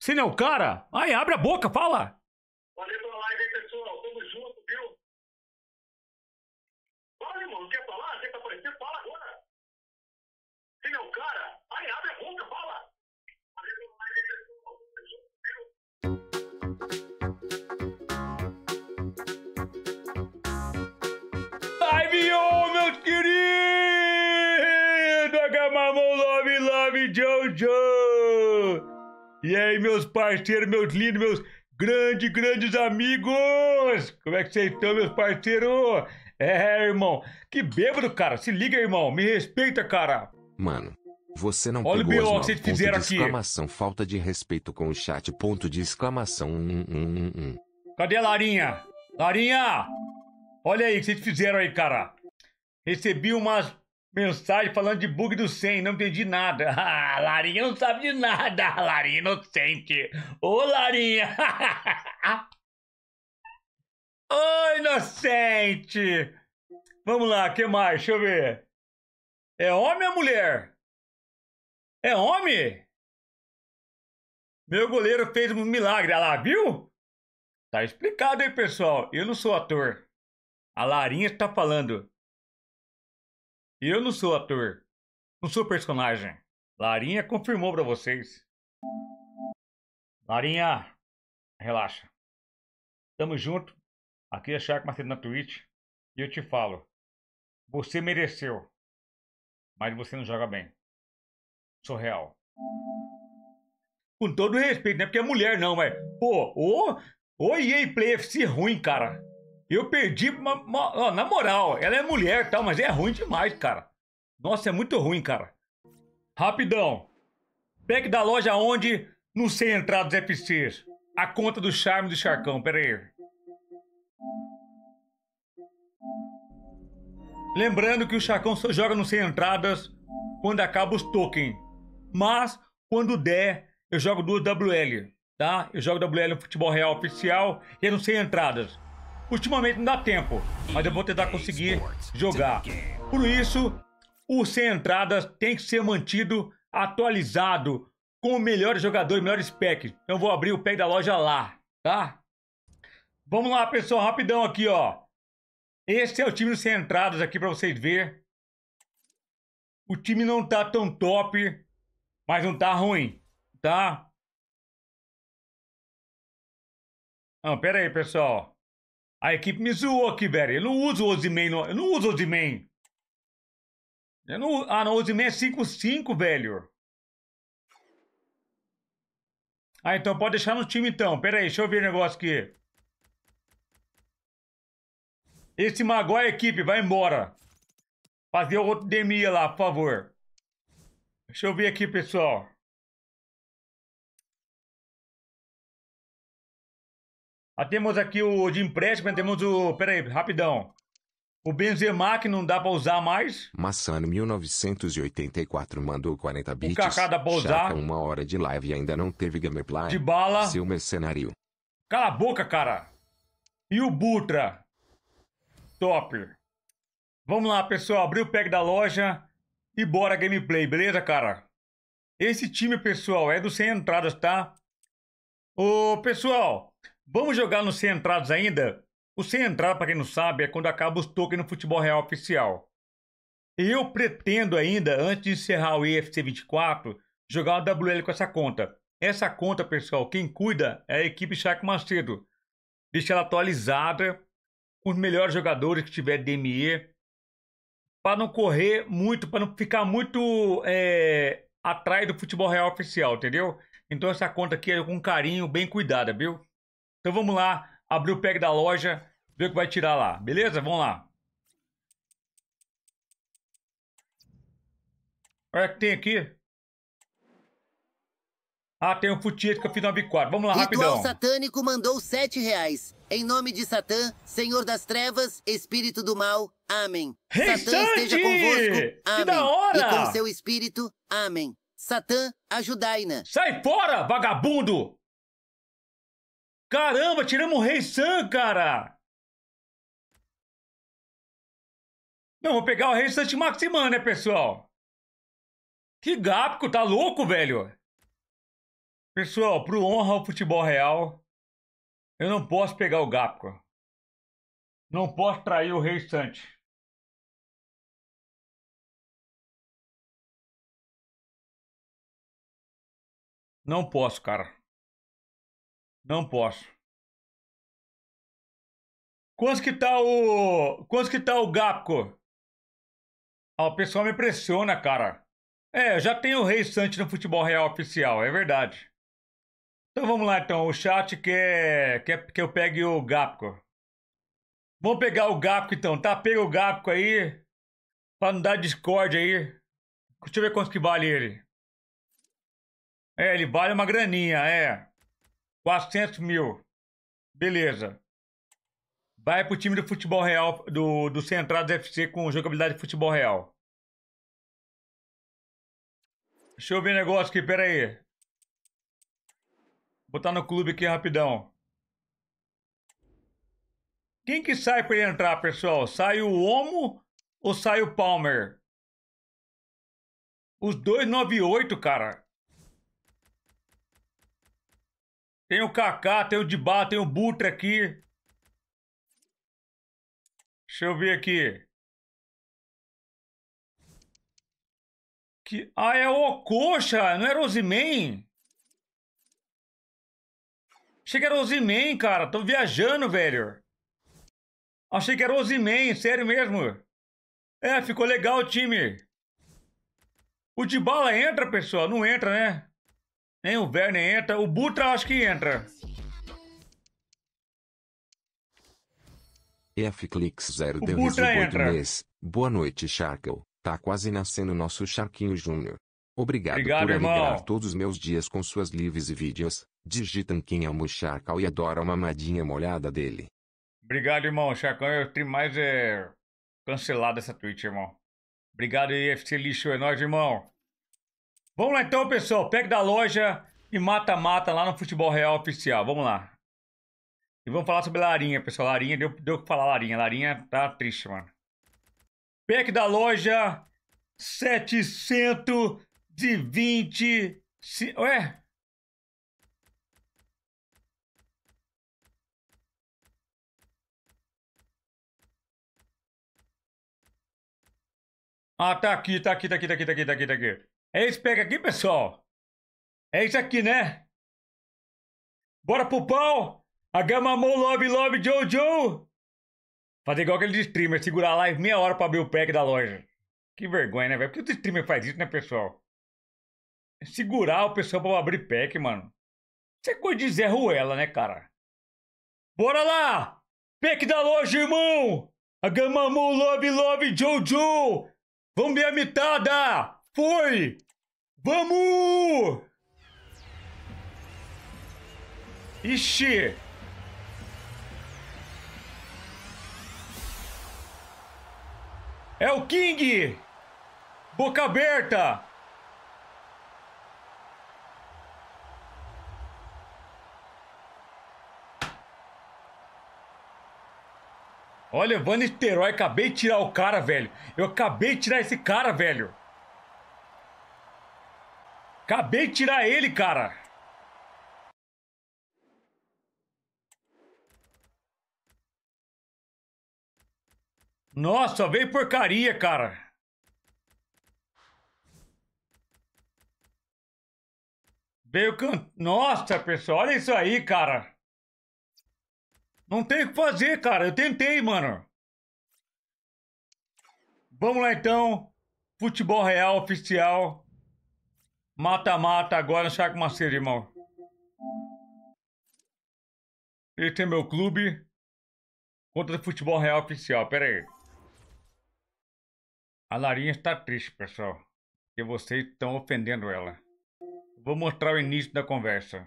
Você não é o cara? Aí, abre a boca, fala. Valeu pela live aí, pessoal. Tamo junto, viu? Fala, irmão. Não quer falar? tá aparecendo? Fala agora. Você não é o cara? Aí, abre a boca, fala. Valeu pela live aí, pessoal. Tamo junto, viu? Live on, meus queridos! Agamamon é Love Love Jojo! E aí, meus parceiros, meus lindos, meus grandes, grandes amigos! Como é que vocês estão, meus parceiros? É, irmão. Que bêbado, cara. Se liga, irmão. Me respeita, cara. Mano, você não Olha pegou o BO que vocês fizeram aqui. exclamação, falta de respeito com o chat, ponto de exclamação. Hum, hum, hum, Cadê a Larinha? Larinha! Olha aí o que vocês fizeram aí, cara. Recebi umas Mensagem falando de bug do 100, não entendi nada. Ah, Larinha não sabe de nada, Larinha inocente. Ô, Larinha! Ô, inocente! Vamos lá, que mais? Deixa eu ver. É homem ou mulher? É homem? Meu goleiro fez um milagre, olha lá, viu? Tá explicado aí, pessoal. Eu não sou ator. A Larinha está falando. Eu não sou ator. Não sou personagem. Larinha confirmou para vocês. Larinha, relaxa. Tamo junto. Aqui é Shark Marcelo na Twitch. E eu te falo. Você mereceu. Mas você não joga bem. Sou real. Com todo respeito, não é porque é mulher não, mas... Pô, ô... Ô EA Play FC ruim, cara. Eu perdi, uma, uma, ó, na moral, ela é mulher tal, mas é ruim demais, cara. Nossa, é muito ruim, cara. Rapidão. Pack da loja onde? Não sei entrar dos FCs. A conta do charme do Charcão, pera aí. Lembrando que o Chacão só joga no sem entradas quando acaba os token. Mas, quando der, eu jogo duas WL, tá? Eu jogo WL no Futebol Real Oficial e é no sem entradas. Ultimamente não dá tempo, mas eu vou tentar conseguir jogar. Por isso, o sem entradas tem que ser mantido atualizado com o melhores jogadores, melhores packs. Então vou abrir o pack da loja lá, tá? Vamos lá, pessoal, rapidão aqui, ó. Esse é o time sem entradas aqui para vocês ver. O time não tá tão top, mas não tá ruim, tá? Não, pera aí, pessoal. A equipe me zoou aqui, velho. Eu não uso o Ozyman. Eu não uso o Ozyman. Eu não... Ah, não. O Ozyman é 5-5, velho. Ah, então pode deixar no time, então. Pera aí, deixa eu ver o negócio aqui. Esse Maguire, equipe, vai embora. Fazer outro demia lá, por favor. Deixa eu ver aqui, pessoal. Ah, temos aqui o de empréstimo, temos o. Peraí, rapidão. O Benzema, que não dá pra usar mais. Massano 1984 mandou 40 bits. O Kaká dá pra usar. Chata uma hora de live e ainda não teve gameplay. De bala. Seu mercenário. Cala a boca, cara. E o Butra. Top. Vamos lá, pessoal. Abrir o pack da loja e bora gameplay, beleza, cara? Esse time, pessoal, é do sem entradas, tá? Ô, pessoal, Vamos jogar nos 100 entrados ainda? O 100 entrada, para quem não sabe, é quando acaba os tokens no futebol real oficial. Eu pretendo ainda, antes de encerrar o EFC 24, jogar o WL com essa conta. Essa conta, pessoal, quem cuida é a equipe Chaco Macedo. Deixa ela atualizada com os melhores jogadores que tiver DME, para não correr muito, para não ficar muito é, atrás do futebol real oficial, entendeu? Então essa conta aqui é com carinho, bem cuidada, viu? Então vamos lá, abrir o PEG da loja, ver o que vai tirar lá, beleza? Vamos lá. Olha o que tem aqui. Ah, tem um futieta que eu fiz 94. Vamos lá, Ritual rapidão. Ritual satânico mandou 7 reais. Em nome de Satã, Senhor das Trevas, Espírito do Mal, Amém. Hey, Satã esteja convosco, Amém. Que da hora! E com seu Espírito, Amém. Satã, ajudai-na. Sai fora, vagabundo! Caramba, tiramos o Rei San, cara! Não, vou pegar o Rei Sante Maximan, né, pessoal? Que gápico, tá louco, velho? Pessoal, pro honra ao futebol real, eu não posso pegar o gápico. Não posso trair o Rei Sant. Não posso, cara. Não posso. Quanto que tá o. Quanto que tá o Gapco? Ah, o pessoal me pressiona, cara. É, já tem o Rei Sante no futebol real oficial, é verdade. Então vamos lá então, o chat quer, quer que eu pegue o Gapco. Vamos pegar o Gapco então, tá? Pega o Gapco aí, pra não dar discórdia aí. Deixa eu ver quanto que vale ele. É, ele vale uma graninha, é. 400 mil. Beleza. Vai pro time do futebol real, do, do Centrados FC com jogabilidade de futebol real. Deixa eu ver negócio aqui, pera aí. Botar no clube aqui rapidão. Quem que sai para entrar, pessoal? Sai o Omo ou sai o Palmer? Os dois 9-8, cara. Tem o Kaká, tem o Dibá, tem o Butra aqui. Deixa eu ver aqui. Que... Ah, é o Coxa, não era é Osimen? Achei que era Osimen, cara. Tô viajando, velho. Achei que era Osimen, sério mesmo. É, ficou legal o time. O Dibala entra, pessoal? Não entra, né? Nem o Werner entra. O Butra acho que entra. Fclix 01086. Boa noite, Sharkle. Tá quase nascendo nosso Sharkinho Júnior. Obrigado, Obrigado, por irmão. alegrar todos os meus dias com suas lives e vídeos. Digitam quem ama o Sharkle e adora uma mamadinha molhada dele. Obrigado, irmão. Sharkão eu tenho mais é... cancelado essa Twitch, irmão. Obrigado, FC Lixo. É nóis, irmão. Vamos lá então, pessoal. Pega da loja e mata-mata lá no Futebol Real Oficial. Vamos lá. E vamos falar sobre Larinha, pessoal. Larinha, deu, deu que falar Larinha. Larinha tá triste, mano. Pack da loja, 720... Ué? Ah, tá aqui, tá aqui, tá aqui, tá aqui, tá aqui, tá aqui, tá aqui. É esse pega aqui, pessoal? É isso aqui, né? Bora pro pau! Agamamon, love, love, Jojo! Fazer igual aquele streamer, segurar a live meia hora pra abrir o pack da loja. Que vergonha, né, velho? Por que o streamer faz isso, né, pessoal? É segurar o pessoal pra abrir pack, mano. Isso é coisa de Zé Ruela, né, cara? Bora lá! Pack da loja, irmão! Agamamon, love, love, Jojo! Vamos ver a mitada! Foi! Vamos! Ixi! É o King! Boca aberta! Olha, Van acabei de tirar o cara, velho. Eu acabei de tirar esse cara, velho. Acabei de tirar ele, cara. Nossa, veio porcaria, cara. Veio can... Nossa, pessoal, olha isso aí, cara. Não tem o que fazer, cara. Eu tentei, mano. Vamos lá, então. Futebol Real Oficial. Mata-mata agora no Chaco Macedo, irmão. Este é meu clube contra o futebol real oficial. Pera aí. A Larinha está triste, pessoal. Porque vocês estão ofendendo ela. Vou mostrar o início da conversa.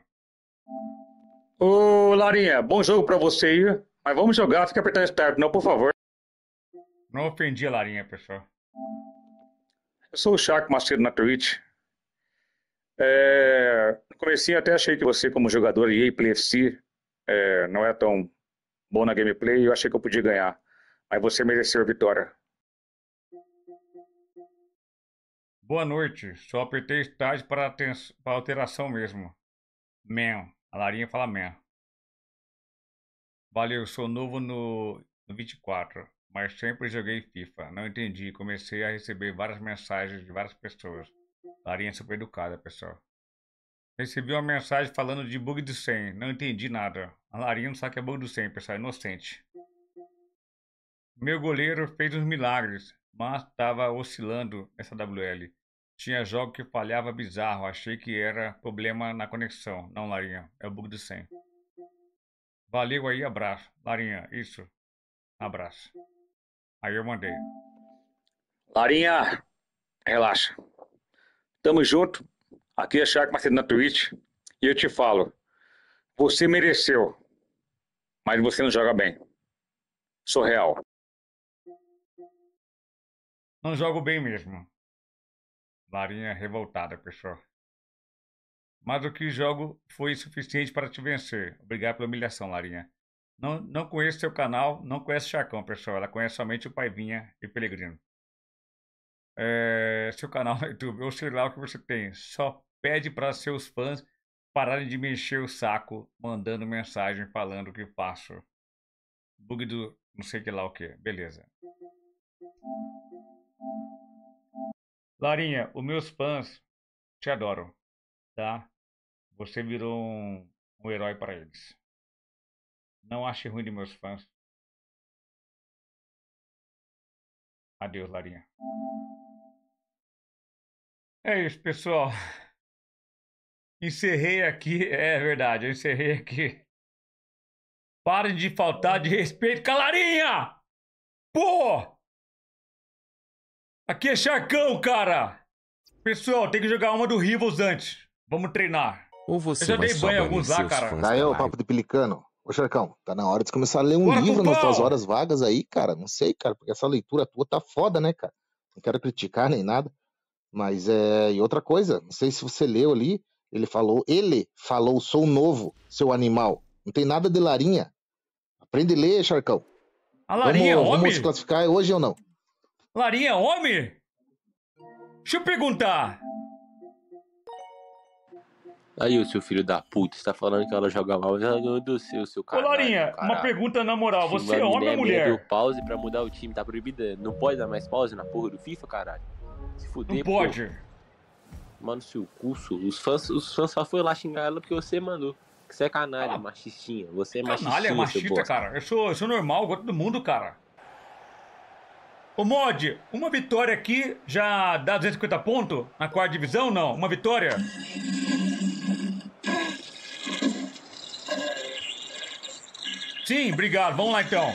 Ô, Larinha, bom jogo pra você aí. Mas vamos jogar, fica apertando esperto, não, por favor. Não ofendi a Larinha, pessoal. Eu sou o Chaco Macedo na Twitch. É, no comecinho até achei que você, como jogador e player é, não é tão bom na gameplay e eu achei que eu podia ganhar. Mas você mereceu a vitória. Boa noite. Só apertei estágio para, para alteração mesmo. Man. A Larinha fala man. Valeu, sou novo no... no 24, mas sempre joguei FIFA. Não entendi. Comecei a receber várias mensagens de várias pessoas. Larinha é super educada, pessoal. Recebi uma mensagem falando de bug do 100. Não entendi nada. A Larinha não sabe que é bug do 100, pessoal. É inocente. Meu goleiro fez uns milagres, mas estava oscilando essa WL. Tinha jogo que falhava bizarro. Achei que era problema na conexão. Não, Larinha. É o bug do 100. Valeu aí, abraço. Larinha, isso. Abraço. Aí eu mandei. Larinha, relaxa. Tamo junto. Aqui é Shark Macedo na Twitch. E eu te falo: você mereceu, mas você não joga bem. Sou real. Não jogo bem mesmo. Larinha revoltada, pessoal. Mas o que jogo foi suficiente para te vencer. Obrigado pela humilhação, Larinha. Não, não conheço seu canal, não conheço Chacão, pessoal. Ela conhece somente o Paivinha e Pelegrino é, seu canal no YouTube, ou sei lá o que você tem. Só pede para seus fãs pararem de mexer o saco, mandando mensagem falando que faço. Bug do não sei que lá o que. Beleza. Larinha, os meus fãs te adoram, tá? Você virou um, um herói para eles. Não ache ruim de meus fãs. Adeus, Larinha. É isso, pessoal. Encerrei aqui. É verdade, eu encerrei aqui. Pare de faltar de respeito Calarinha! Pô! Aqui é Charcão, cara! Pessoal, tem que jogar uma do Rivals antes. Vamos treinar. Ou você eu já dei banho alguns lá, cara. Daí é o papo do Pelicano. Ô, Charcão, tá na hora de começar a ler um Bora livro nas tuas horas vagas aí, cara. Não sei, cara, porque essa leitura tua tá foda, né, cara? Não quero criticar nem nada. Mas é. E outra coisa, não sei se você leu ali, ele falou, ele falou, sou novo, seu animal. Não tem nada de larinha. Aprende a ler, Charcão. A larinha é vamos, é homem? Vamos se classificar hoje ou não? Larinha é homem? Deixa eu perguntar. Aí o seu filho da puta está falando que ela joga mal, mas ela do seu, seu caralho. Ô, Laurinha, caralho. uma pergunta na moral. Você Sim, é homem ou é mulher? Deu pause pra mudar o time, tá proibida. Não pode dar mais pause na porra do FIFA, caralho. Se fuder, Não pode. Pô. Mano, seu curso. Os fãs, os fãs só foram lá xingar ela porque você mandou. Que você é canalha, ah, machistinha. Você é machistinha, Canalha, é machista, cara. Eu sou, eu sou normal, gosto do mundo, cara. Ô Mod, uma vitória aqui já dá 250 pontos na quarta divisão? Não, uma vitória? Sim, obrigado. Vamos lá então.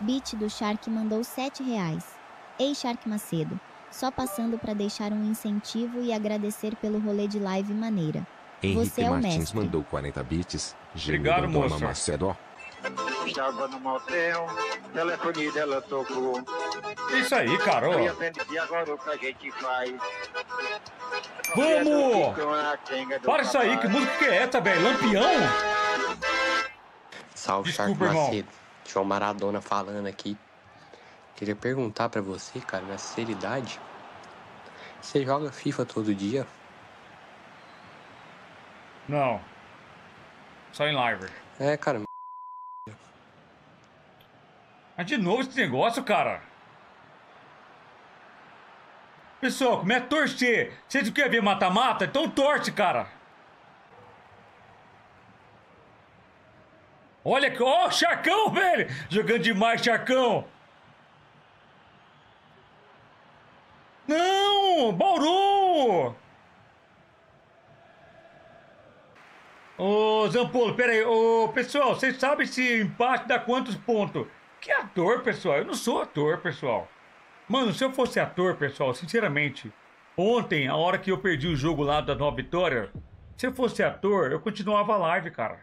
Bit do Shark mandou 7 reais. Ei, Shark Macedo. Só passando para deixar um incentivo e agradecer pelo rolê de live maneira. Henrique Você é Martins mestre. mandou 40 bits. Obrigado, moça. Macedo. Estava no motel, telefone dela tocou. É isso aí, Carol. Vamos! É para isso aí, que música que é, também? velho? Lampião? Salve, Desculpa, Charco Macedo. João Maradona falando aqui. Queria perguntar para você, cara, na seriedade, você joga FIFA todo dia? Não. Só em live. É, cara. Mas de novo esse negócio, cara. Pessoal, como é torcer? Vocês não querem ver mata-mata? Então torce, cara. Olha que. Ó, oh, Chacão, velho! Jogando demais, Chacão! Não! Bauru! Ô, Zampolo, pera aí. Ô, pessoal, vocês sabem se empate dá quantos pontos? Que ator, pessoal? Eu não sou ator, pessoal. Mano, se eu fosse ator, pessoal, sinceramente, ontem, a hora que eu perdi o jogo lá da Nova Vitória, se eu fosse ator, eu continuava a live, cara.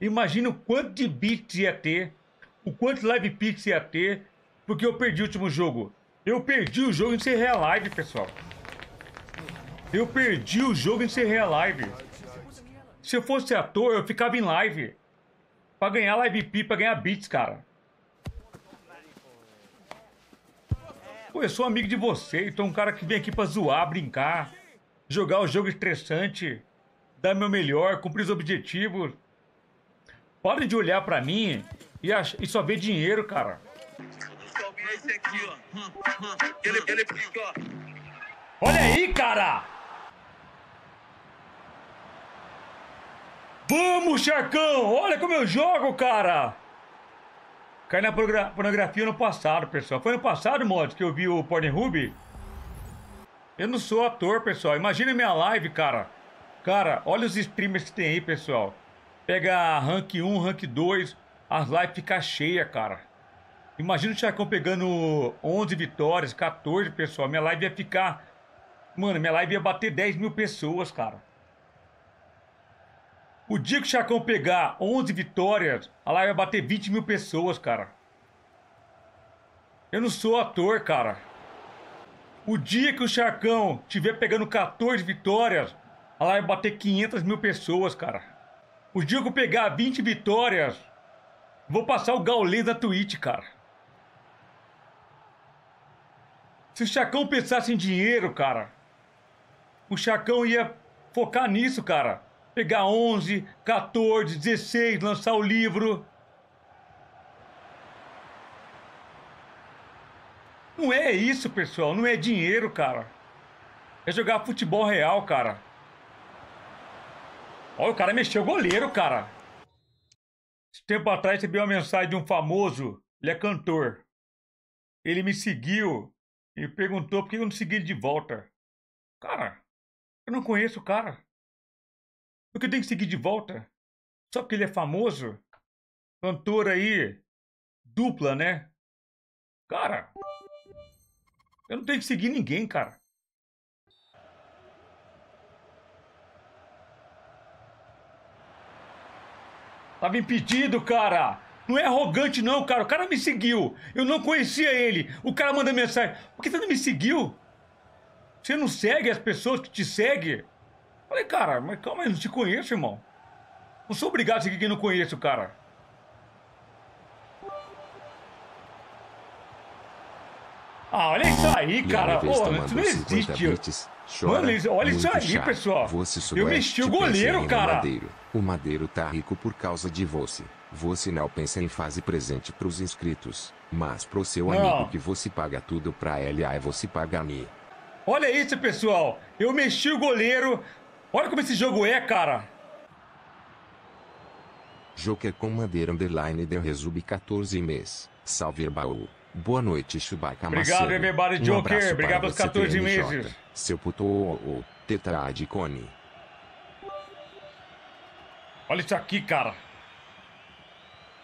Imagina o quanto de bits ia ter, o quanto live pix ia ter, porque eu perdi o último jogo. Eu perdi o jogo em encerrei a live, pessoal. Eu perdi o jogo e encerrei a live. Se eu fosse ator, eu ficava em live. Pra ganhar live pi, pra ganhar bits, cara. Pô, eu sou amigo de você, então um cara que vem aqui pra zoar, brincar, jogar o um jogo estressante, dar meu melhor, cumprir os objetivos. Parem de olhar pra mim e, ach... e só ver dinheiro, cara. Olha aí, cara! Vamos, Charcão! Olha como eu jogo, cara! Caí na pornografia no passado, pessoal. Foi no passado, mod, que eu vi o Pornhub? Eu não sou ator, pessoal. Imagina minha live, cara. Cara, olha os streamers que tem aí, pessoal. Pega rank 1, rank 2. As lives ficam cheias, cara. Imagina o Chacão pegando 11 vitórias, 14, pessoal. Minha live ia ficar... Mano, minha live ia bater 10 mil pessoas, cara. O dia que o Chacão pegar 11 vitórias, a live vai bater 20 mil pessoas, cara. Eu não sou ator, cara. O dia que o Chacão tiver pegando 14 vitórias, a live vai bater 500 mil pessoas, cara. O dia que eu pegar 20 vitórias, vou passar o gaulês da Twitch, cara. Se o Chacão pensasse em dinheiro, cara, o Chacão ia focar nisso, cara pegar 11, 14, 16, lançar o livro. Não é isso, pessoal. Não é dinheiro, cara. É jogar futebol real, cara. Olha, o cara mexeu o goleiro, cara. Tempo atrás recebi uma mensagem de um famoso. Ele é cantor. Ele me seguiu e perguntou por que eu não segui ele de volta. Cara, eu não conheço o cara. Porque eu tenho que seguir de volta? Só porque ele é famoso? Cantor aí, dupla, né? Cara, eu não tenho que seguir ninguém, cara. Tava impedido, cara. Não é arrogante, não, cara. O cara me seguiu. Eu não conhecia ele. O cara manda mensagem. Por que você não me seguiu? Você não segue as pessoas que te seguem? Falei, cara, mas calma aí, não te conheço, irmão. Não sou obrigado a seguir quem não conheço, cara. Ah, olha isso aí, cara. Pô, oh, isso não existe. Bits, chora, Mano, olha isso aí, chato. pessoal. eu é mexi o tipo goleiro, cara. Madeiro. O Madeiro tá rico por causa de você. Você não pensa em fazer presente pros inscritos, mas pro seu não. amigo que você paga tudo pra ele, aí você paga a mim. Olha isso, pessoal. Eu mexi o goleiro, Olha como esse jogo é, cara. Joker com madeira underline de resub 14 mês. Salve baú. Boa noite, Chewbacca Obrigado, everybody, Joker. Um Obrigado pelos 14 meses. Seu puto oh, oh, tetraadicone. Olha isso aqui, cara.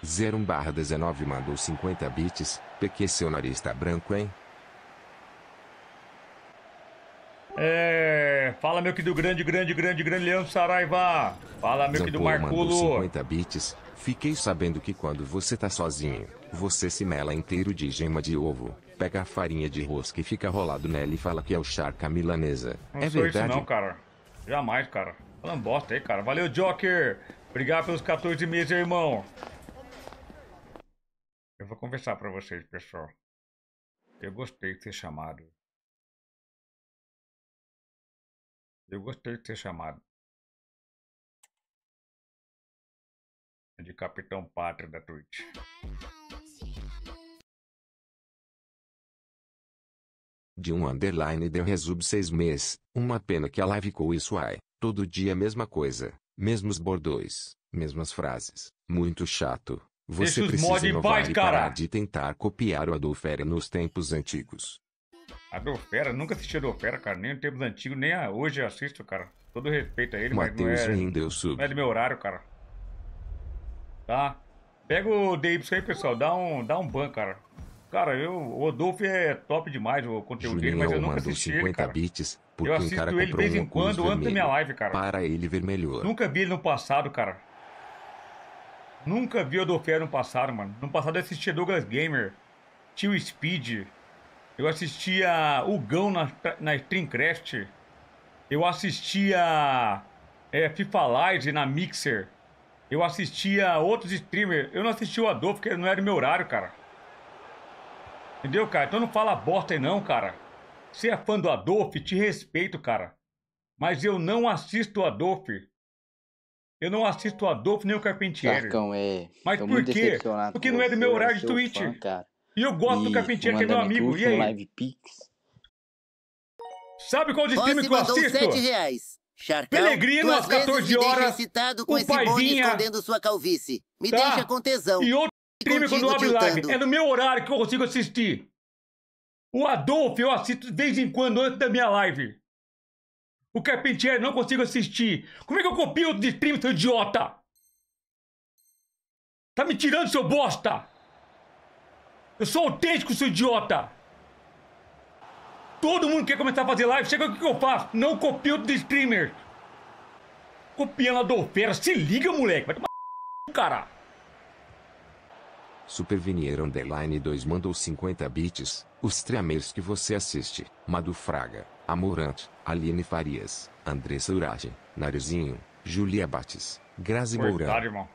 01 barra 19 mandou 50 bits. PQ seu nariz tá branco, hein? É, fala meu que do grande, grande, grande, grande Leandro Saraiva. Fala meu que do Marculo. 50 bits. Fiquei sabendo que quando você tá sozinho, você se mela inteiro de gema de ovo, pega a farinha de rosca e fica rolado nela e fala que é o charca milanesa. Não é verdade? Isso não, cara. Jamais, cara. Falando bosta aí, cara. Valeu, Joker. Obrigado pelos 14 meses, irmão. Eu vou conversar para vocês, pessoal. Eu gostei de ser chamado Eu gostei de ser chamado de Capitão Pátria da Twitch. De um underline deu resub seis meses. Uma pena que a live com isso ai. Todo dia a mesma coisa. Mesmos bordões. Mesmas frases. Muito chato. Você precisa inovar paz, e parar cara. de tentar copiar o Adolfere nos tempos antigos. A Dolfera, nunca assisti a Dolfera, cara, nem em tempos antigos, nem hoje eu assisto, cara. Todo respeito a ele, Mateus mas não é, Mas não é do meu horário, cara. Tá? Pega o DY aí, pessoal, dá um, dá um ban, cara. Cara, eu, o Rodolfo é top demais o conteúdo Juninho dele, mas eu nunca assisti 50 ele, cara. Bits porque eu assisto um cara ele de vez em quando antes da minha live, cara. Para ele ver melhor. Nunca vi ele no passado, cara. Nunca vi o Odolfo no passado, mano. No passado eu assisti Douglas Gamer, Tio Speed, eu assistia o Gão na, na Streamcraft. Eu assistia é, FIFA Live na Mixer. Eu assistia outros streamers. Eu não assistia o Adolfo, porque não era meu horário, cara. Entendeu, cara? Então não fala bosta aí não, cara. Você é fã do Adolfo, te respeito, cara. Mas eu não assisto o Adolfo. Eu não assisto o Adolfo nem o Carpentieri. Marcão, é. Mas Tô por quê? Porque não é do meu horário de Twitch. Fã, cara. E o Goto do Carpinteiro, que é meu amigo. E aí? Live Sabe qual é o stream que eu assisto? Pelegrino às 14 horas. com o paizinha. escondendo sua calvície. Me tá. deixa com tesão. E outro filme quando abre live. É no meu horário que eu consigo assistir. O Adolfo eu assisto de vez em quando antes da minha live. O Carpentier não consigo assistir. Como é que eu copio outro stream, seu idiota? Tá me tirando, seu bosta! Eu sou autêntico, seu idiota! Todo mundo quer começar a fazer live, chega o que eu faço? Não copio do streamer! Copiando a Dolfera, se liga, moleque! Vai tomar cara! Supervinier Underline 2 mandou 50 bits. Os streamers que você assiste: Madu Fraga, Amorante, Aline Farias, Andressa Uragem, Narizinho, Julia Bates, Grazi Mourão.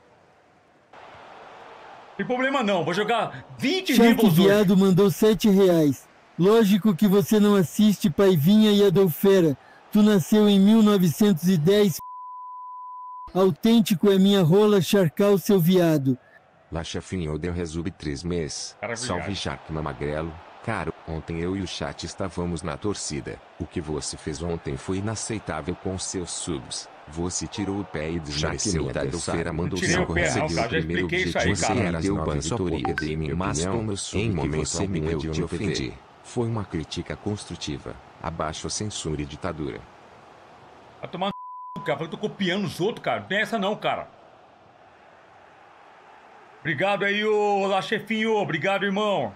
Tem problema não, vou jogar 20 Ribbles hoje. viado mandou 7 reais. Lógico que você não assiste Paivinha e Adolfera. Tu nasceu em 1910, Autêntico é minha rola charcal, seu viado. La chefinha deu resub três meses. Salve Charcma Magrelo. Caro, ontem eu e o chat estávamos na torcida. O que você fez ontem foi inaceitável com seus subs. Você tirou o pé e desmereceu da feira mandou Tirei o pé, conseguiu o primeiro objetivo Você era deu bansoria de mim, mas como eu soube que você me eu de ofendi. Foi uma crítica construtiva, abaixo a censura e ditadura. Vai tomar no cara, falei, tô copiando os outros, cara, não tem essa não, cara. Obrigado aí, ô, lá chefinho, obrigado, irmão.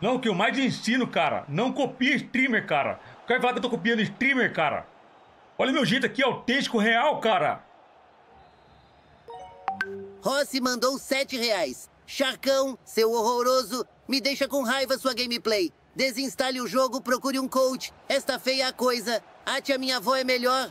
Não, que eu mais ensino, cara, não copia streamer, cara. O cara fala que eu tô copiando streamer, cara. Olha meu jeito aqui, autêntico, real, cara. Rossi mandou sete reais. Charcão, seu horroroso, me deixa com raiva sua gameplay. Desinstale o jogo, procure um coach. Esta feia a coisa. Ate a minha avó é melhor.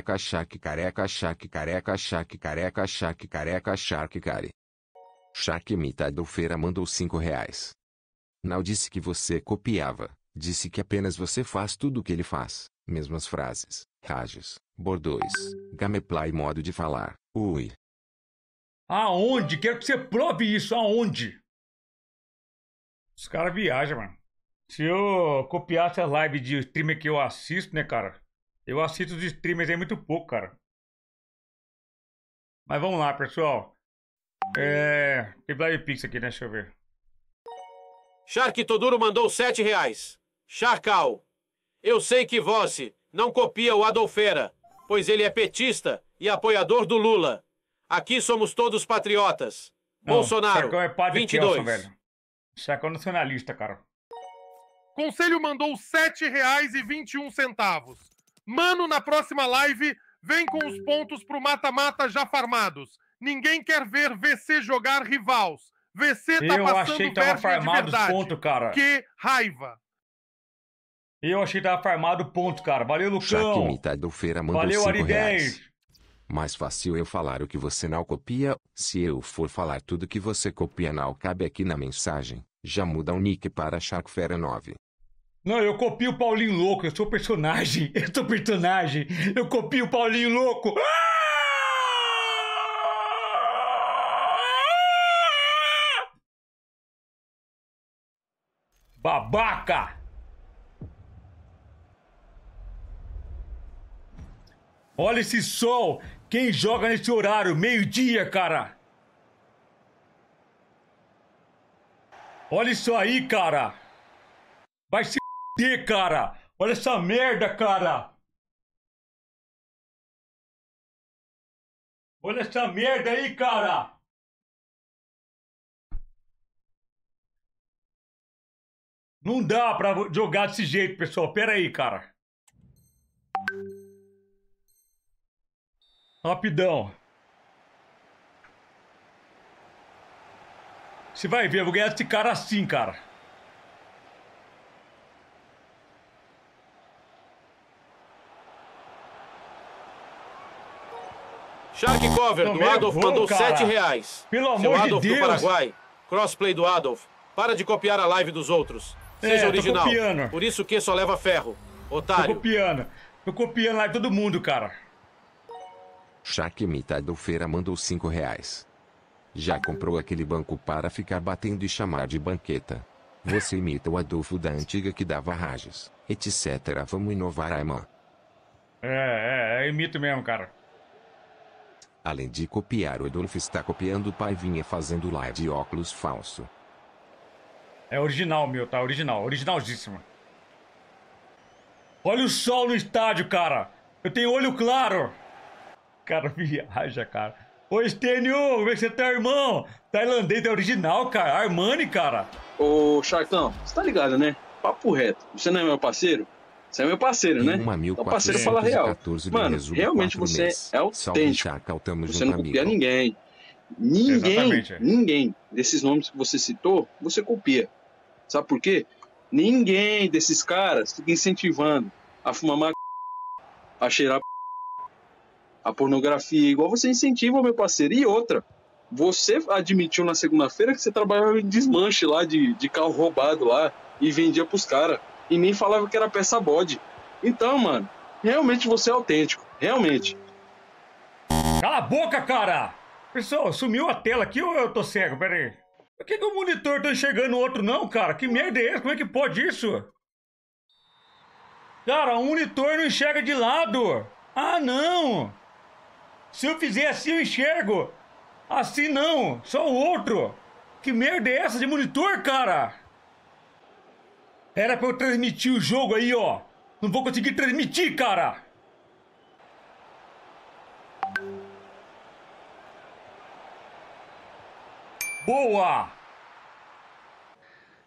careca shark careca shark careca shark careca shark careca shark care. Shark imitado feira mandou 5 reais. Não disse que você copiava, disse que apenas você faz tudo o que ele faz, mesmas frases, rages, bordões, gameplay modo de falar, ui. Aonde? Quero que você prove isso, aonde? Os caras viajam, mano. Se eu copiasse a live de streamer que eu assisto, né, cara? Eu assisto os streamers aí muito pouco, cara. Mas vamos lá, pessoal. É. Tem live pix aqui, né? Deixa eu ver. Shark Toduro mandou 7 reais. eu sei que você não copia o Adolfera, pois ele é petista e apoiador do Lula. Aqui somos todos patriotas. Não, Bolsonaro, é 22. Kelson, velho. é nacionalista, cara. Conselho mandou R$ 7,21. Mano, na próxima live, vem com os pontos pro mata-mata já farmados. Ninguém quer ver VC jogar rivals. VC tá Eu passando achei que tava farmado os cara. Que raiva. Eu achei que tava farmado ponto, cara. Valeu, Lucão. Mitad do feira mandou Valeu, cinco Mais fácil eu falar o que você não copia. Se eu for falar tudo que você copia não cabe aqui na mensagem, já muda o nick para Fera 9. Não, eu copio o Paulinho Louco, eu sou personagem, eu sou personagem, eu copio o Paulinho Louco. Ah! Babaca! Olha esse sol! Quem joga nesse horário? Meio-dia, cara! Olha isso aí, cara! Vai ser bater, cara! Olha essa merda, cara! Olha essa merda aí, cara! Não dá pra jogar desse jeito, pessoal. Pera aí, cara. Rapidão. Você vai ver, eu vou ganhar esse cara assim, cara. Shark Cover do Adolf mandou cara. 7 reais. Pelo amor Seu Adolf de Deus. do Paraguai. Crossplay do Adolf. Para de copiar a live dos outros. Seja é, original. Por isso que só leva ferro. Otário. Tô copiando. Tô copiando lá de todo mundo, cara. Shaq imitado feira mandou 5 reais. Já comprou aquele banco para ficar batendo e chamar de banqueta. Você imita o Adolfo da antiga que dava rajas, etc. Vamos inovar, irmão. É, é, é, imito mesmo, cara. Além de copiar, o Adolfo está copiando o pai vinha fazendo lá de óculos falso. É original, meu, tá? Original, originalzíssimo. Olha o sol no estádio, cara! Eu tenho olho claro! Cara, viaja, cara. Ô, Estênio, como é que você tá, irmão? Tailandês é original, cara. Armani, cara. Ô, Chartão, você tá ligado, né? Papo reto. Você não é meu parceiro? Você é meu parceiro, né? Meu é parceiro fala real. Mano, realmente você é autêntico. você não copia ninguém. Ninguém, Exatamente. ninguém desses nomes que você citou, você copia. Sabe por quê? Ninguém desses caras fica incentivando a fumar mac... a cheirar a pornografia, igual você incentiva, meu parceiro. E outra, você admitiu na segunda-feira que você trabalhava em desmanche lá de, de carro roubado lá e vendia pros caras e nem falava que era peça bode. Então, mano, realmente você é autêntico, realmente. Cala a boca, cara! Pessoal, sumiu a tela aqui ou eu tô cego? Pera aí. Por que, que o monitor tá enxergando o outro não, cara? Que merda é essa? Como é que pode isso? Cara, o monitor não enxerga de lado. Ah, não! Se eu fizer assim, eu enxergo. Assim não, só o outro. Que merda é essa de monitor, cara? Era pra eu transmitir o jogo aí, ó. Não vou conseguir transmitir, cara! Boa!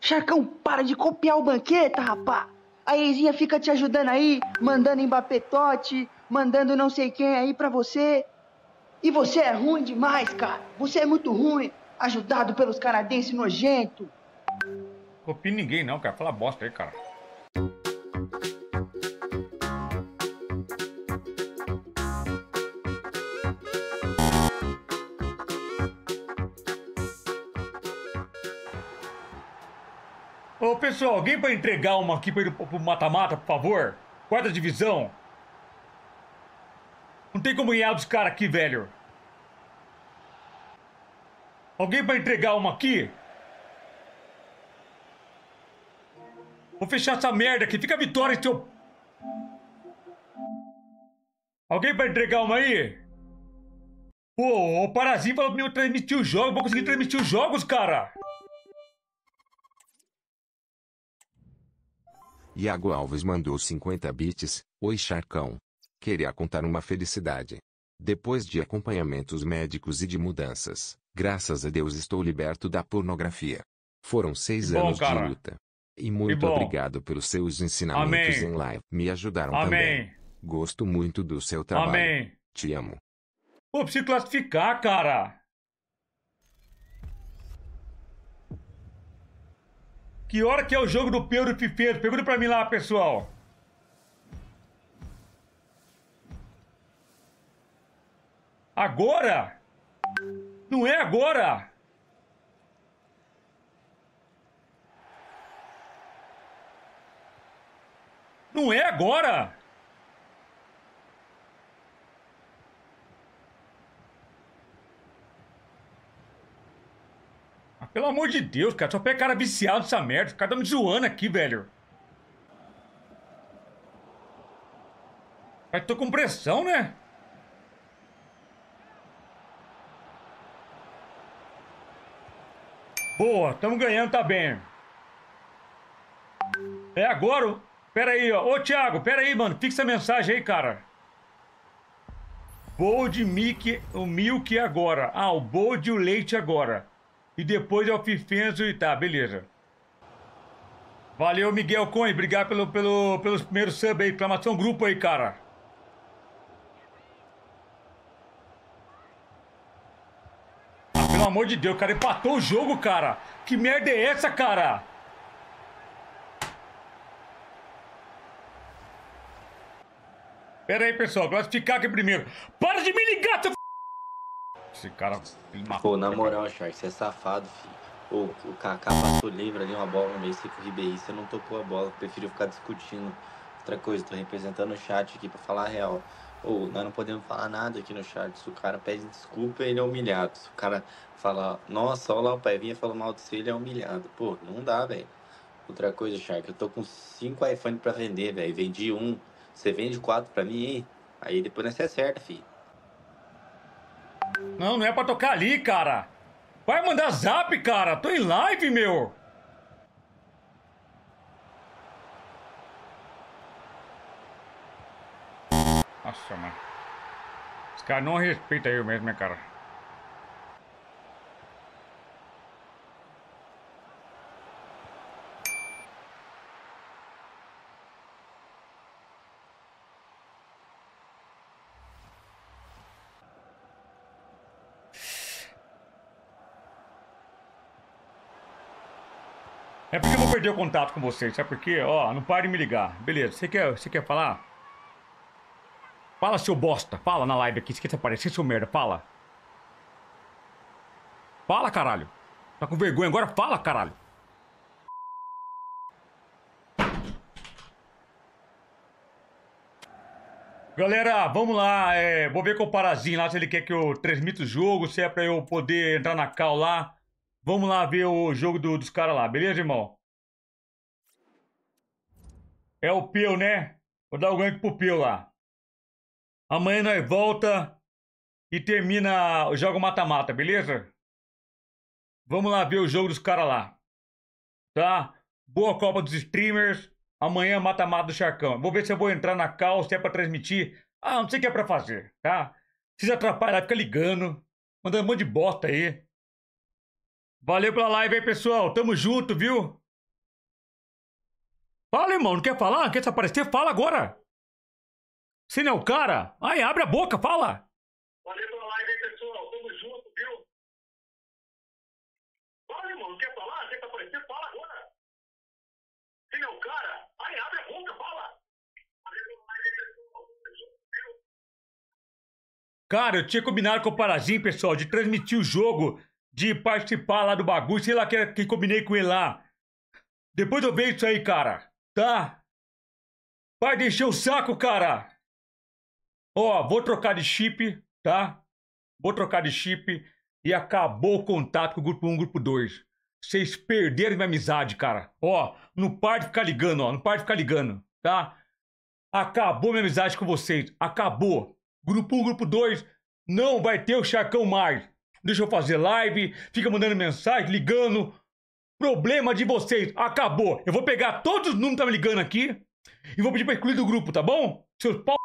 Charcão, para de copiar o banqueta, rapá! A Eizinha fica te ajudando aí, mandando embapetote, mandando não sei quem aí pra você. E você é ruim demais, cara. Você é muito ruim, ajudado pelos canadenses nojento. Copie ninguém não, cara. Fala bosta aí, cara. Ô pessoal, alguém pra entregar uma aqui pra ir pro mata-mata, por favor? Quarta divisão. Não tem como ganhar dos caras aqui, velho. Alguém pra entregar uma aqui? Vou fechar essa merda aqui. Fica a vitória, seu... Alguém vai entregar uma aí? Pô, o Parazinho falou pra mim transmitir os jogos. Vou conseguir transmitir os jogos, cara. Iago Alves mandou 50 bits. Oi, Charcão. Queria contar uma felicidade. Depois de acompanhamentos médicos e de mudanças, graças a Deus estou liberto da pornografia. Foram seis anos de luta, e muito e obrigado pelos seus ensinamentos Amém. em live. Me ajudaram Amém. também. Gosto muito do seu trabalho. Amém. Te amo. Pô, preciso classificar, cara. Que hora que é o jogo do Pedro e Pipeiro? Pergunta pra mim lá, pessoal. Agora? Não é agora? Não é agora! Ah, pelo amor de Deus, cara. Só pega cara viciado nessa merda. Fica me zoando aqui, velho. Mas tô com pressão, né? Boa, estamos ganhando, tá bem. É agora Pera aí, ó. Ô, Thiago, pera aí, mano. Fixa a mensagem aí, cara. Bold Milk, o Milk agora. Ah, o Bold e o Leite agora. E depois é o Fifenzo e tá, beleza. Valeu, Miguel Cohen Obrigado pelo, pelo, pelos primeiros sub aí. Exclamação grupo aí, cara. pelo amor de Deus, cara. Empatou o jogo, cara. Que merda é essa, cara? Pera aí, pessoal, ficar aqui primeiro. Para de me ligar, teu Esse cara. Pô, na moral, Charles, você é safado, filho. O, o Kaká passou livre ali uma bola no meio, você com o Ribeirinho, você não tocou a bola, prefiro ficar discutindo. Outra coisa, tô representando o chat aqui pra falar a real. Ou, nós não podemos falar nada aqui no chat. Se o cara pede desculpa, ele é humilhado. Se o cara fala, nossa, olha lá o pai vinha falou mal de você, ele é humilhado. Pô, não dá, velho. Outra coisa, Shark, eu tô com cinco iPhone para vender, velho. Vendi um, você vende quatro pra mim, hein? Aí depois você acerta, filho. Não, não é pra tocar ali, cara. Vai mandar zap, cara. Tô em live, meu. Nossa, mano. Os caras não respeitam eu mesmo, né, cara. perder o contato com vocês, sabe por quê? Ó, não pare de me ligar. Beleza, você quer, você quer falar? Fala, seu bosta. Fala na live aqui, esquece de aparecer, seu merda. Fala. Fala, caralho. Tá com vergonha agora? Fala, caralho. Galera, vamos lá. É, vou ver com o Parazinho lá se ele quer que eu transmita o jogo, se é pra eu poder entrar na cal lá. Vamos lá ver o jogo do, dos caras lá, beleza, irmão? É o Peu, né? Vou dar o gank pro Peu lá. Amanhã nós volta e termina o jogo mata-mata, beleza? Vamos lá ver o jogo dos caras lá. Tá? Boa Copa dos Streamers. Amanhã mata-mata do Charcão. Vou ver se eu vou entrar na call se é pra transmitir. Ah, não sei o que é pra fazer, tá? Se se atrapalhar, fica ligando. Mandando um monte de bosta aí. Valeu pela live aí, pessoal. Tamo junto, viu? Fala, irmão, não quer falar? Quer se aparecer? Fala agora! Se não é o cara, aí abre a boca, fala! Valeu pela live aí, pessoal. Tamo junto, viu? Fala, irmão, não quer falar? Quer se aparecer? Fala agora! Se não é o cara, aí abre a boca, fala! Cara, eu tinha combinado com o Parazinho, pessoal, de transmitir o jogo, de participar lá do bagulho, sei lá que, que combinei com ele lá. Depois eu vejo isso aí, cara. Tá? Para de encher o saco, cara! Ó, vou trocar de chip, tá? Vou trocar de chip e acabou o contato com o grupo 1, grupo 2. Vocês perderam minha amizade, cara. Ó, não para de ficar ligando, ó. Não para de ficar ligando, tá? Acabou minha amizade com vocês. Acabou. Grupo 1, grupo 2, não vai ter o Charcão mais. Deixa eu fazer live, fica mandando mensagem, ligando. Problema de vocês. Acabou. Eu vou pegar todos os números que estão me ligando aqui e vou pedir para excluir do grupo, tá bom? Seus pau.